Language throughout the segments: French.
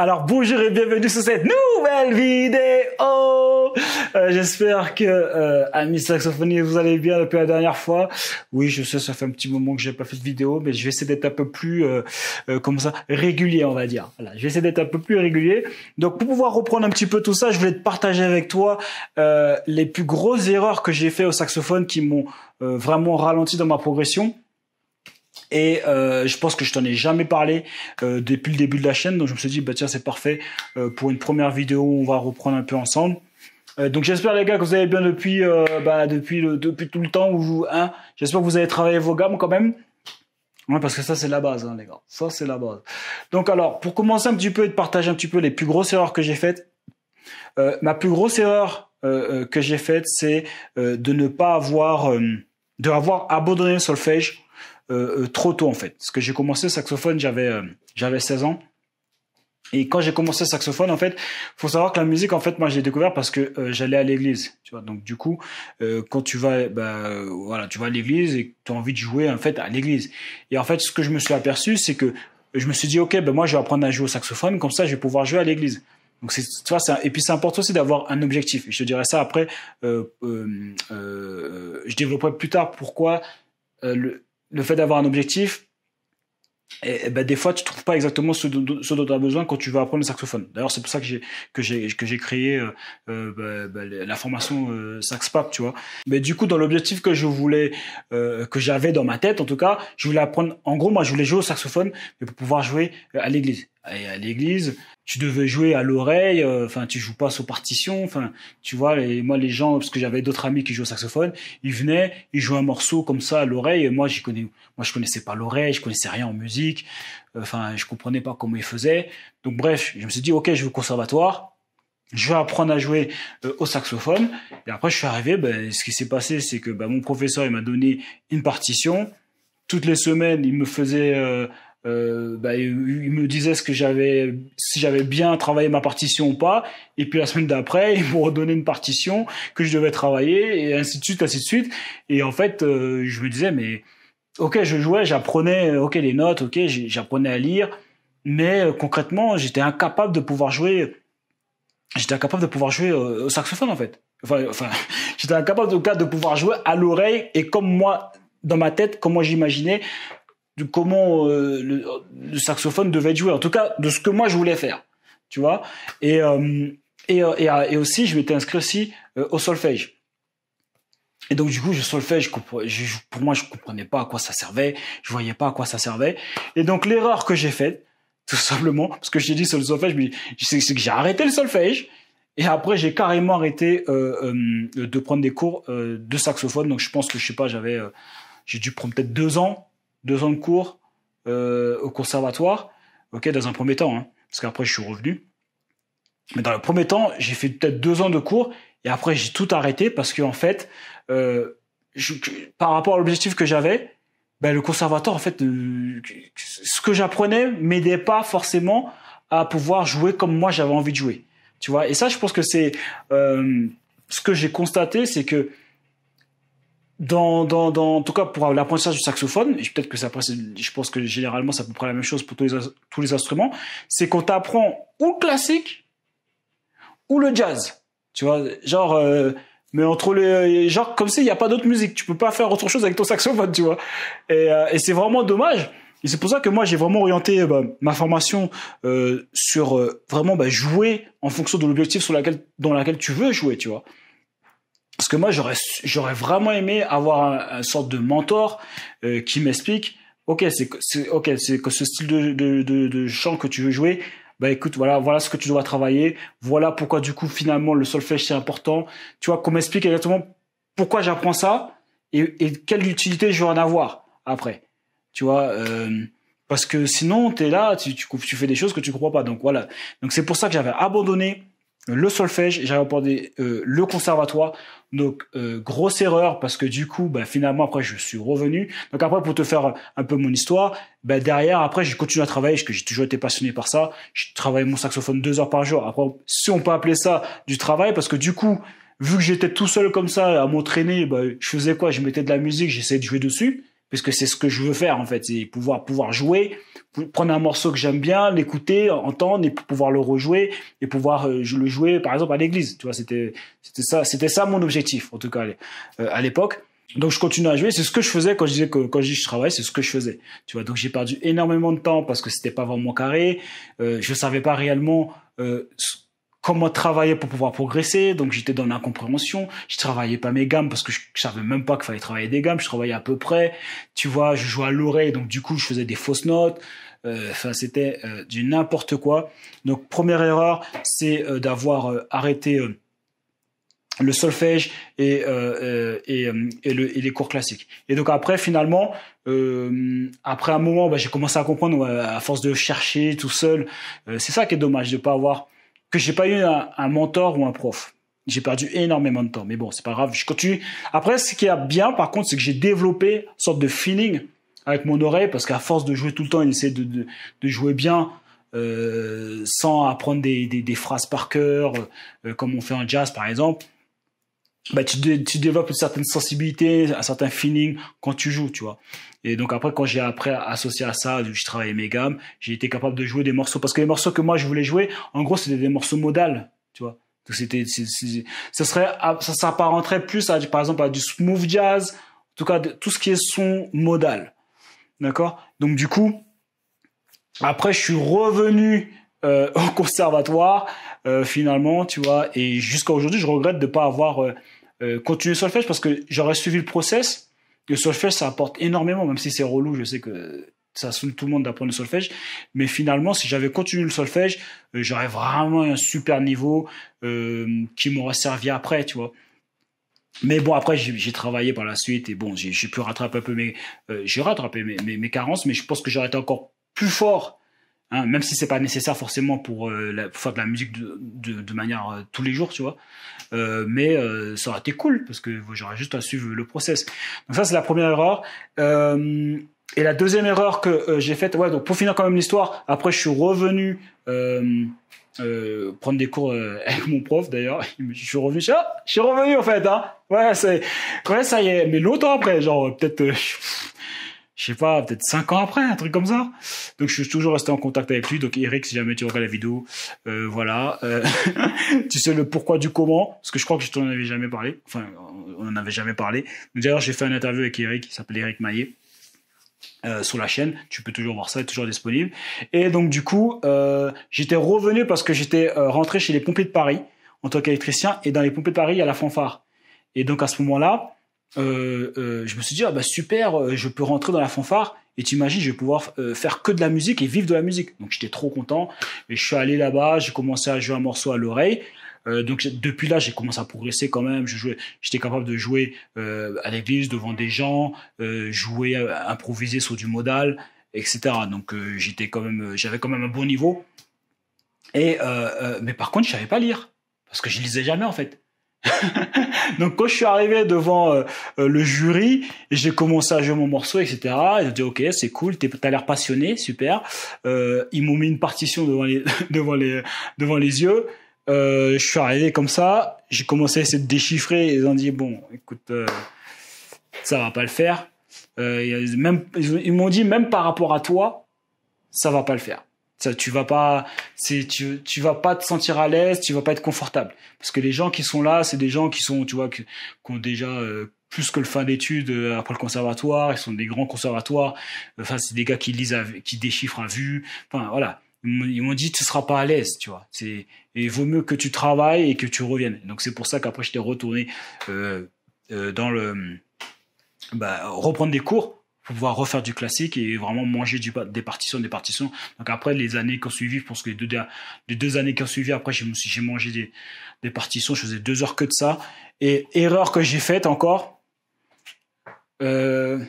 Alors bonjour et bienvenue sur cette nouvelle vidéo. Euh, J'espère que euh, amis saxophonistes vous allez bien depuis la dernière fois. Oui, je sais, ça fait un petit moment que j'ai pas fait de vidéo, mais je vais essayer d'être un peu plus euh, euh comme ça régulier, on va dire. Voilà, je vais essayer d'être un peu plus régulier. Donc pour pouvoir reprendre un petit peu tout ça, je voulais te partager avec toi euh, les plus grosses erreurs que j'ai fait au saxophone qui m'ont euh, vraiment ralenti dans ma progression. Et euh, je pense que je t'en ai jamais parlé euh, depuis le début de la chaîne, donc je me suis dit bah tiens c'est parfait euh, pour une première vidéo, on va reprendre un peu ensemble. donc j'espère les gars que vous allez bien depuis bah, depuis depuis tout le temps hein, j'espère que vous avez travaillé vos gammes quand même. Ouais, parce que ça c'est la base hein, les gars, ça c'est la base. Donc alors pour commencer un petit peu et de partager un petit peu les plus grosses erreurs que j'ai faites, ma plus grosse erreur que j'ai faite c'est de ne pas avoir de avoir abandonné le solfège euh, euh, trop tôt en fait. Parce que j'ai commencé le saxophone, j'avais euh, j'avais 16 ans. Et quand j'ai commencé le saxophone, en fait, faut savoir que la musique, en fait, moi, j'ai découvert parce que j'allais à l'église, tu vois. Donc, du coup, quand tu vas, bah, voilà, tu vas à l'église et tu as envie de jouer, en fait, à l'église. Et en fait, ce que je me suis aperçu, c'est que je me suis dit, ok, ben moi, je vais apprendre à jouer au saxophone, comme ça, je vais pouvoir jouer à l'église. Donc, c'est, tu vois, et puis c'est important aussi d'avoir un objectif. je te dirai ça après. je développerai plus tard pourquoi le le fait d'avoir un objectif, et, eh, eh ben, des fois, tu trouves pas exactement ce, dont tu as besoin quand tu vas apprendre le saxophone. D'ailleurs, c'est pour ça que j'ai créé euh, euh bah, bah, la formation euh, saxpap, tu vois. Mais du coup, dans l'objectif que je voulais euh, que j'avais dans ma tête, en tout cas, je voulais apprendre. En gros, moi, je voulais jouer au saxophone, mais pour pouvoir jouer à l'église et à l'église, tu devais jouer à l'oreille, euh, enfin tu joues pas sous partition, enfin tu vois, et moi les gens, parce que j'avais d'autres amis qui jouaient au saxophone, ils venaient, ils jouaient un morceau comme ça à l'oreille, et moi j'y connais, moi je connaissais pas l'oreille, je connaissais rien en musique, euh, enfin je comprenais pas comment ils faisaient, donc bref, je me suis dit ok, je vais au conservatoire, je vais apprendre à jouer euh, au saxophone, et après je suis arrivé, ben, ce qui s'est passé, c'est que ben, mon professeur il m'a donné une partition, toutes les semaines il me faisait euh, bah, il me disait ce que j'avais, si j'avais bien travaillé ma partition ou pas. Et puis la semaine d'après, il me redonné une partition que je devais travailler et ainsi de suite, ainsi de suite. Et en fait, euh, je me disais, mais ok, je jouais, j'apprenais, euh, ok, les notes, ok, j'apprenais à lire, mais concrètement, j'étais incapable de pouvoir jouer. J'étais incapable de pouvoir jouer au saxophone en fait. Enfin, j'étais incapable de, de pouvoir jouer à l'oreille et comme moi dans ma tête, comme moi j'imaginais de comment euh, le, saxophone devait être joué. En tout cas, de ce que moi je voulais faire, tu vois. Et, euh, et, euh, et, aussi, je m'étais inscrit aussi au solfège. Et donc du coup, je solfège, je pour moi, je comprenais pas à quoi ça servait, je voyais pas à quoi ça servait. Et donc l'erreur que j'ai faite, tout simplement, parce que j'ai dit sur le solfège, c'est que j'ai arrêté le solfège. Et après, j'ai carrément arrêté de prendre des cours de saxophone. Donc, je pense que je sais pas, j'avais, j'ai dû prendre peut-être deux ans deux ans de cours euh, au conservatoire, ok, dans un premier temps, hein, parce qu'après je suis revenu. Mais dans le premier temps, j'ai fait peut-être deux ans de cours et après j'ai tout arrêté parce que en fait, euh, par rapport à l'objectif que j'avais, ben, le conservatoire en fait, ce que j'apprenais m'aidait pas forcément à pouvoir jouer comme moi j'avais envie de jouer, tu vois. Et ça, je pense que c'est euh, ce que j'ai constaté, c'est que dans, dans, dans, en tout cas pour l'apprentissage du saxophone, et peut-être que ça, je pense que généralement c'est à peu près la même chose pour tous les, instruments, c'est qu'on t'apprend ou le classique ou le jazz. Tu vois, genre, euh, mais entre les, genre comme s’il il n'y a pas d'autre musique. Tu peux pas faire autre chose avec ton saxophone, tu vois. Et, euh, c'est vraiment dommage. Et c'est pour ça que moi j'ai vraiment orienté euh, bah, ma formation sur vraiment bah, jouer en fonction de l'objectif sur laquelle, dans laquelle tu veux jouer, tu vois. Parce que moi, j'aurais, j'aurais vraiment aimé avoir un, sorte de mentor euh, qui m'explique, ok, c'est, c'est ok, c'est que ce style de, de, de, de, chant que tu veux jouer. Bah écoute, voilà, voilà ce que tu dois travailler. Voilà pourquoi du coup finalement le solfège c'est important. Tu vois qu'on m'explique exactement pourquoi j'apprends ça et, et quelle utilité je vais en avoir après. Tu vois. Euh, parce que sinon tu es là tu, tu, tu fais des choses que tu crois pas donc voilà donc c'est pour ça que j'avais abandonné le solfège, j'ai abordé euh, le conservatoire. Donc euh, grosse erreur parce que du coup, bah, finalement après je suis revenu. Donc après pour te faire un peu mon histoire, bah, derrière après j'ai continué à travailler parce que j'ai toujours été passionné par ça. J'ai travaillé mon saxophone deux heures par jour. Après si on peut appeler ça du travail parce que du coup vu que j'étais tout seul comme ça à m'entraîner, bah, je faisais quoi Je mettais de la musique, j'essayais de jouer dessus puisque c'est ce que je veux faire en fait, c'est pouvoir pouvoir jouer, prendre un morceau que j'aime bien, l'écouter, entendre et pouvoir le rejouer et pouvoir euh, le jouer par exemple à l'église. Tu vois, c'était c'était ça, c'était ça mon objectif en tout cas euh, à l'époque. Donc je continue à jouer, c'est ce que je faisais quand je disais que quand je je travaille, c'est ce que je faisais. Tu vois, donc j'ai perdu énormément de temps parce que c'était pas vraiment carré, euh, je savais pas réellement comment travailler pour pouvoir progresser. Donc j'étais dans l'incompréhension. Je travaillais pas mes gammes parce que je, savais même pas qu'il fallait travailler des gammes. Je travaillais à peu près. Tu vois, je jouais à l'oreille, donc du coup je faisais des fausses notes. Euh, enfin, c'était euh, du n'importe quoi. Donc première erreur, c'est euh, d'avoir arrêté le solfège et, euh, et, et, les cours classiques. Et donc après, finalement, euh, après un moment, bah, j'ai commencé à comprendre, à force de chercher tout seul, c'est ça qui est dommage de pas avoir que j'ai pas eu un, mentor ou un prof. J'ai perdu énormément de temps, mais bon, c'est pas grave, je continue. Après, ce qui est bien, par contre, c'est que j'ai développé une sorte de feeling avec mon oreille, parce qu'à force de jouer tout le temps, il essaie de, de, jouer bien, euh, sans apprendre des, des, phrases par cœur, euh, comme on fait en jazz, par exemple bah, tu, tu, développes une certaine sensibilité, un certain feeling quand tu joues, tu vois. Et donc après, quand j'ai après associé à ça, je travaillais mes gammes, j'ai été capable de jouer des morceaux parce que les morceaux que moi je voulais jouer, en gros, c'était des morceaux modales, tu vois. Donc c'était, ça serait, ah, ça s'apparenterait plus par exemple, à du smooth jazz, en tout cas, de, tout ce qui est son modal, d'accord. Donc du coup, après, je suis revenu euh, au conservatoire, euh, finalement, tu vois. Et jusqu'à aujourd'hui, je regrette de ne pas avoir euh, continué le solfège parce que j'aurais suivi le process. Le solfège, ça apporte énormément, même si c'est relou. Je sais que ça saoule tout le monde d'apprendre le solfège. Mais finalement, si j'avais continué le solfège, j'aurais vraiment un super niveau qui m'aurait servi après, tu vois. Mais bon, après, j'ai travaillé par la suite et bon, j'ai pu rattraper un peu mes, j'ai rattrapé mes, mes, carences, mais je pense que j'aurais été encore plus fort Hein, même si c'est pas nécessaire forcément pour, euh, la, faire de la musique de, manière euh, tous les jours, tu vois. Euh, mais ça aurait été cool parce que j'aurais juste à suivre le process. Donc ça c'est la première erreur. et la deuxième erreur que j'ai faite, ouais, donc pour finir quand même l'histoire, après je suis revenu prendre des cours avec mon prof d'ailleurs. Je suis revenu, je, suis revenu en fait, hein. Ouais, c'est, ouais, ça y est, mais longtemps après, genre peut-être. je sais pas, peut-être 5 ans après, un truc comme ça. Donc je suis toujours resté en contact avec lui. Donc Eric, si jamais tu regardes la vidéo, euh, voilà, euh, tu sais le pourquoi du comment, parce que je crois que je t'en avais jamais parlé. Enfin, on n'en avait jamais parlé. D'ailleurs, j'ai fait une interview avec Eric, qui s'appelle Eric Maillet. Euh, sur la chaîne, tu peux toujours voir ça, est toujours disponible. Et donc du coup, euh, j'étais revenu parce que j'étais euh, rentré chez les pompiers de Paris en tant qu'électricien, et dans les pompiers de Paris, il y a la fanfare. Et donc à ce moment-là, euh, euh, je me suis dit ah bah super, euh, je peux rentrer dans la fanfare et tu imagines je vais pouvoir faire que de la musique et vivre de la musique. Donc j'étais trop content et je suis allé là-bas, j'ai commencé à jouer un morceau à l'oreille. donc depuis là, j'ai commencé à progresser quand même. j'étais capable de jouer à l'église devant des gens, jouer, improviser sur du modal, etc. Donc j'étais quand même, j'avais quand même un bon niveau. Et mais par contre, je savais pas lire parce que je lisais jamais en fait. Donc quand je suis arrivé devant euh, euh, le jury, j'ai commencé à jouer mon morceau, etc. Ils ont dit ok, c'est cool, t'as l'air passionné, super. Euh, ils m'ont mis une partition devant les devant les devant les yeux. Euh, je suis arrivé comme ça, j'ai commencé à essayer de déchiffrer. Ils ont dit bon, écoute, ça va pas le faire. même ils m'ont dit même par rapport à toi, ça va pas le faire. Ça, tu vas pas, c'est, tu, vas pas te sentir à l'aise, tu vas pas être confortable. Parce que les gens qui sont là, c'est des gens qui sont, tu vois, qui, ont déjà euh, plus que le fin d'études euh, après le conservatoire. Ils sont des grands conservatoires. Enfin, c'est des gars qui lisent, qui déchiffrent à vue. Enfin, voilà. Ils m'ont dit, tu seras pas à l'aise, tu vois. C'est, il vaut mieux que tu travailles et que tu reviennes. Donc c'est pour ça qu'après je t'ai retourné euh, euh, dans le, bah, reprendre des cours pouvoir refaire du classique et vraiment manger du, des partitions, des partitions. Donc après, les années qui ont suivi, je pense que les deux, les deux années qui ont suivi, après, j'ai mangé des, des partitions, je faisais deux heures que de ça. Et erreur que j'ai faite encore, euh,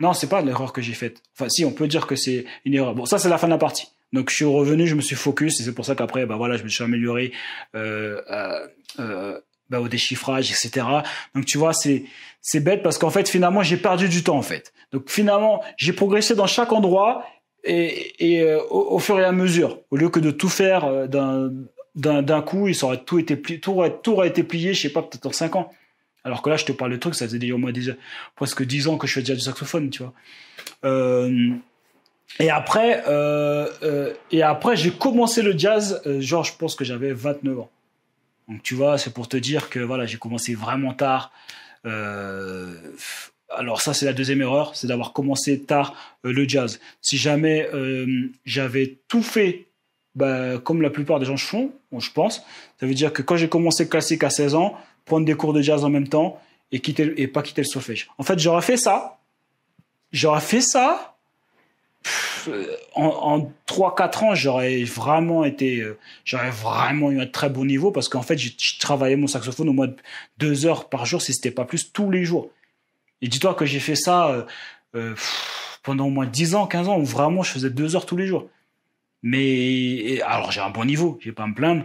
non, c'est pas l'erreur que j'ai faite. Enfin, si, on peut dire que c'est une erreur. Bon, ça, c'est la fin de la partie. Donc, je suis revenu, je me suis focus, et c'est pour ça qu'après, ben voilà, je me suis amélioré. Euh, euh, euh bah, au déchiffrage, etc. Donc tu vois, c'est c'est bête parce qu'en fait finalement j'ai perdu du temps en fait. Donc finalement j'ai progressé dans chaque endroit et, euh, au, fur et à mesure, au lieu que de tout faire euh, d'un d'un coup, il aurait tout été plié, tout aurait, tout aurait été plié, je sais pas, peut-être en 5 ans. Alors que là, je te parle de trucs, ça faisait déjà, moins déjà presque dix ans que je fais déjà du saxophone, tu vois. Euh, et après, et après, j'ai commencé le jazz, genre, je pense que j'avais 29 ans. Donc tu vois, c'est pour te dire que voilà, j'ai commencé vraiment tard. Euh, alors ça, c'est la deuxième erreur, c'est d'avoir commencé tard euh, le jazz. Si jamais euh, j'avais tout fait bah, comme la plupart des gens font, je pense, ça veut dire que quand j'ai commencé classique à 16 ans, prendre des cours de jazz en même temps et, quitter, et pas quitter le solfège. En fait, j'aurais fait ça, j'aurais fait ça. Euh, en, trois 3-4 ans, j'aurais vraiment été, euh, j'aurais vraiment eu un très bon niveau parce qu'en fait, j'ai travaillé mon saxophone au moins deux heures par jour, si c'était pas plus, tous les jours. Et dis-toi que j'ai fait ça euh, pendant au moins 10 ans, 15 ans, où vraiment je faisais deux heures tous les jours. Mais alors j'ai un bon niveau, j'ai pas à me plaindre,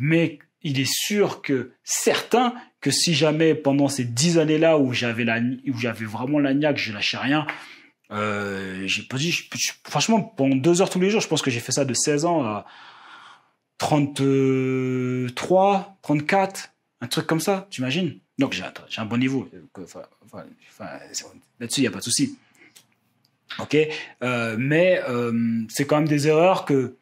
mais il est sûr que certain que si jamais pendant ces dix années-là où j'avais la, où j'avais vraiment la niaque, je lâchais rien, euh, j'ai pas dit, franchement, pendant deux heures tous les jours, je pense que j'ai fait ça de 16 ans à 33, 34, un truc comme ça, tu imagines Donc j'ai un, bon niveau. Là-dessus, il n'y a pas de souci. Ok euh, Mais euh, c'est quand même des erreurs que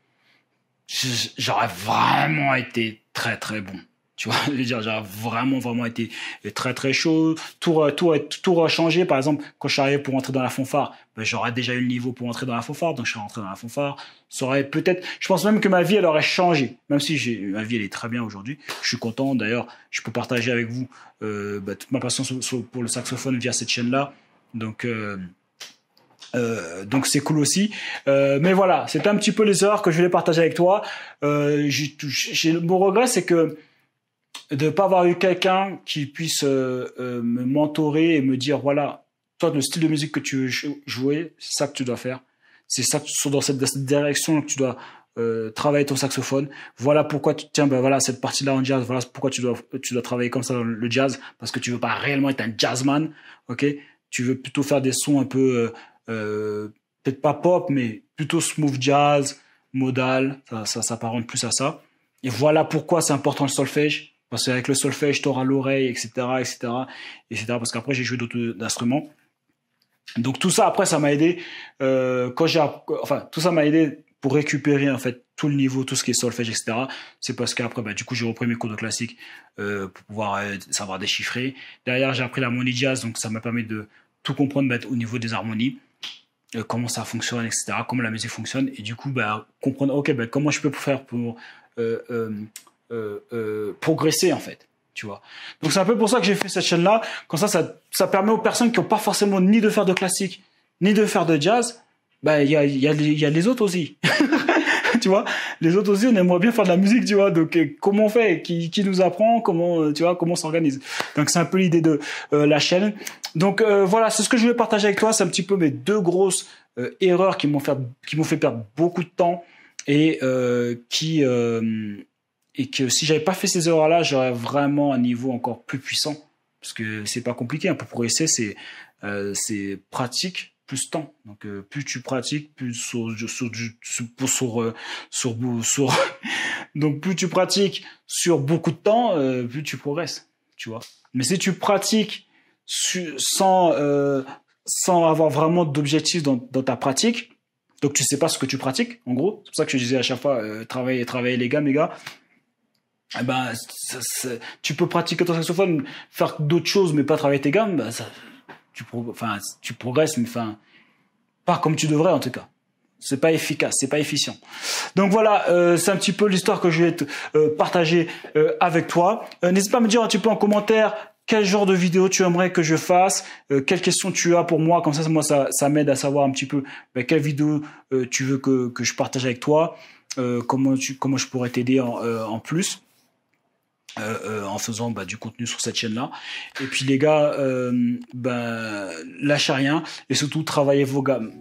j'aurais vraiment été très très bon. Tu vois, je veux dire, j'ai vraiment, vraiment été très, très chaud. Tout, tout, tout a changé. Par exemple, quand je suis arrivé pour entrer dans la fanfare, ben, j'aurais déjà eu le niveau pour entrer dans la fanfare, donc je suis rentré dans la fanfare. Ça aurait peut-être, je pense même que ma vie, elle aurait changé. Même si j'ai, ma vie, elle est très bien aujourd'hui. Je suis content. D'ailleurs, je peux partager avec vous, euh, ben, toute ma passion pour le saxophone via cette chaîne-là. Donc, euh, euh, donc c'est cool aussi. mais voilà, c'est un petit peu les heures que je voulais partager avec toi. Euh, j'ai mon regret, c'est que de pas avoir eu quelqu'un qui puisse euh, euh, me mentorer et me dire voilà toi le style de musique que tu veux jouer c'est ça que tu dois faire c'est ça dans dans cette direction que tu dois euh, travailler ton saxophone voilà pourquoi tu tiens ben voilà cette partie là en jazz voilà pourquoi tu dois tu dois travailler comme ça dans le jazz parce que tu veux pas réellement être un jazzman ok tu veux plutôt faire des sons un peu peut-être pas pop mais plutôt smooth jazz modal ça ça s'apparente plus à ça et voilà pourquoi c'est important le solfège parce qu'avec le solfège, tu auras l'oreille, etc., etc., etc. Parce qu'après, j'ai joué d'autres instruments. Donc tout ça, après, ça m'a aidé. Euh, quand j'ai, enfin, tout ça m'a aidé pour récupérer en fait tout le niveau, tout ce qui est solfège, etc. C'est parce qu'après, bah, du coup, j'ai repris mes cours de classique euh, pour pouvoir euh, savoir déchiffrer. Derrière, j'ai appris l'harmonie jazz, donc ça m'a permis de tout comprendre bah, au niveau des harmonies, comment ça fonctionne, etc. Comment la musique fonctionne, et du coup, bah, comprendre, ok, bah, comment je peux faire pour euh, euh, progresser en fait. Tu vois. Donc c'est un peu pour ça que j'ai fait cette chaîne-là. Comme ça, ça, permet aux personnes qui n'ont pas forcément ni de faire de classique, ni de faire de jazz, bah il y a, y, y a, les autres aussi. tu vois, les autres aussi, on aimerait bien faire de la musique, tu vois. Donc euh, comment on fait qui, nous apprend Comment tu vois Comment s'organise Donc c'est un peu l'idée de la chaîne. Donc voilà, c'est ce que je voulais partager avec toi. C'est un petit peu mes deux grosses erreurs qui m'ont fait qui m'ont fait perdre beaucoup de temps et qui et que si j'avais pas fait ces erreurs-là, j'aurais vraiment un niveau encore plus puissant. Parce que c'est pas compliqué. Hein. Pour progresser, c'est euh, c'est pratique plus temps. Donc euh, plus tu pratiques, plus sur sur sur, sur, euh, donc plus tu pratiques sur beaucoup de temps, plus tu progresses. Tu vois. Mais si tu pratiques sans sans avoir vraiment d'objectif dans, ta pratique, donc tu sais pas ce que tu pratiques. En gros, c'est pour ça que je disais à chaque fois travailler travailler les gars, mes gars eh ben, tu peux pratiquer ton saxophone, faire d'autres choses, mais pas travailler tes gammes, bah, tu, progresses, mais enfin, pas comme tu devrais en tout cas. C'est pas efficace, c'est pas efficient. Donc voilà, euh, c'est un petit peu l'histoire que je vais euh, partager euh, avec toi. N'hésite pas à me dire un petit peu en commentaire quel genre de vidéo tu aimerais que je fasse, quelles questions tu as pour moi, comme ça, moi, ça, m'aide à savoir un petit peu bah, quelle vidéo tu veux que, je partage avec toi, comment, comment je pourrais t'aider en, plus. Euh, euh, en faisant bah, du contenu sur cette chaîne-là. Et puis les gars, euh, bah, lâchez rien et surtout travaillez vos gammes.